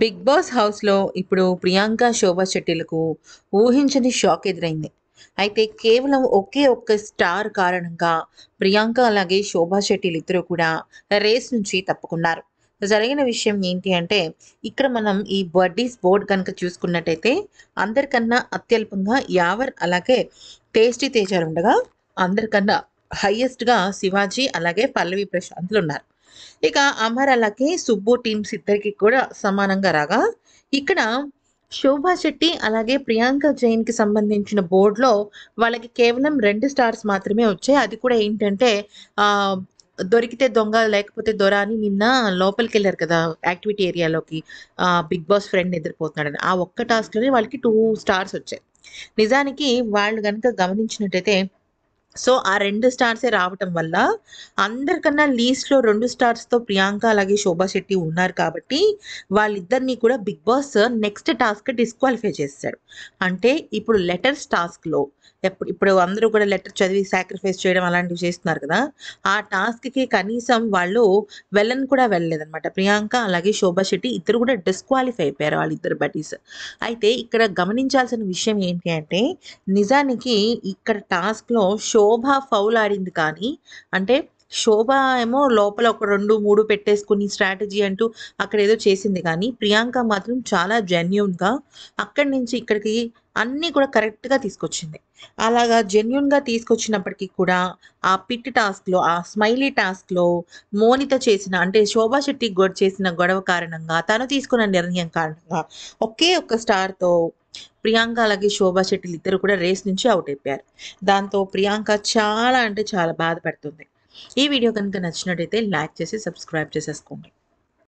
big boss హౌస్లో ఇప్పుడు ప్రియాంక శోభా శెట్టిలకు ఊహించని షాక్ ఎదురైంది అయితే కేవలం ఒకే ఒక్క స్టార్ కారణంగా ప్రియాంక అలాగే శోభా శెట్టిలు ఇద్దరు కూడా రేస్ నుంచి తప్పుకున్నారు జరిగిన విషయం ఏంటి అంటే ఇక్కడ మనం ఈ బర్డీస్ బోర్డ్ కనుక చూసుకున్నట్టయితే అందరికన్నా అత్యల్పంగా యావర్ అలాగే టేస్టీ తేజాలు ఉండగా అందరికన్నా హయ్యెస్ట్గా శివాజీ అలాగే పల్లవి ప్రశాంత్లు ఉన్నారు ఇక అమర్ సుబ్బు టీమ్స్ ఇద్దరికి కూడా సమానంగా రాగా ఇక్కడ శోభా శెట్టి అలాగే ప్రియాంక జైన్కి సంబంధించిన బోర్డులో వాళ్ళకి కేవలం రెండు స్టార్స్ మాత్రమే వచ్చాయి అది కూడా ఏంటంటే దొరికితే దొంగ లేకపోతే దొర అని నిన్న లోపలికి వెళ్ళారు కదా యాక్టివిటీ ఏరియాలోకి బిగ్ బాస్ ఫ్రెండ్ నిద్రపోతున్నాడని ఆ ఒక్క టాస్క్లోనే వాళ్ళకి టూ స్టార్స్ వచ్చాయి నిజానికి వాళ్ళు కనుక గమనించినట్టయితే సో ఆ రెండు స్టార్సే రావటం వల్ల అందరికన్నా లీస్ట్లో రెండు స్టార్స్తో ప్రియాంక అలాగే శోభా శెట్టి ఉన్నారు కాబట్టి వాళ్ళిద్దరినీ కూడా big boss next task disqualify చేశాడు అంటే ఇప్పుడు లెటర్స్ టాస్క్లో ఎప్పుడు ఇప్పుడు అందరూ కూడా లెటర్ చదివి సాక్రిఫైస్ చేయడం అలాంటివి చేస్తున్నారు కదా ఆ టాస్క్కి కనీసం వాళ్ళు వెళ్ళని కూడా వెళ్ళలేదన్నమాట ప్రియాంక అలాగే శోభా శెట్టి ఇద్దరు కూడా డిస్క్వాలిఫై అయిపోయారు వాళ్ళిద్దరు బడీస్ అయితే ఇక్కడ గమనించాల్సిన విషయం ఏంటి అంటే నిజానికి ఇక్కడ టాస్క్లో షో శోభ ఫౌల్ ఆడింది కానీ అంటే శోభ ఏమో లోపల ఒక రెండు మూడు పెట్టేసుకుని స్ట్రాటజీ అంటూ అక్కడ ఏదో చేసింది కానీ ప్రియాంక మాత్రం చాలా జెన్యున్గా అక్కడి నుంచి ఇక్కడికి అన్నీ కూడా కరెక్ట్గా తీసుకొచ్చింది అలాగా జెన్యున్గా తీసుకొచ్చినప్పటికీ కూడా ఆ పిట్ టాస్క్లో ఆ స్మైలీ టాస్క్లో మోనిత చేసిన అంటే శోభా శెట్టి చేసిన గొడవ కారణంగా తను తీసుకున్న నిర్ణయం కారణంగా ఒకే ఒక స్టార్తో ప్రియాంక అలాగే శోభా శెట్టి ఇద్దరు కూడా రేస్ నుంచి అవుట్ అయిపోయారు దాంతో ప్రియాంక చాలా అంటే చాలా బాధపడుతుంది ఈ వీడియో కనుక నచ్చినట్టయితే లైక్ చేసి సబ్స్క్రైబ్ చేసేసుకోండి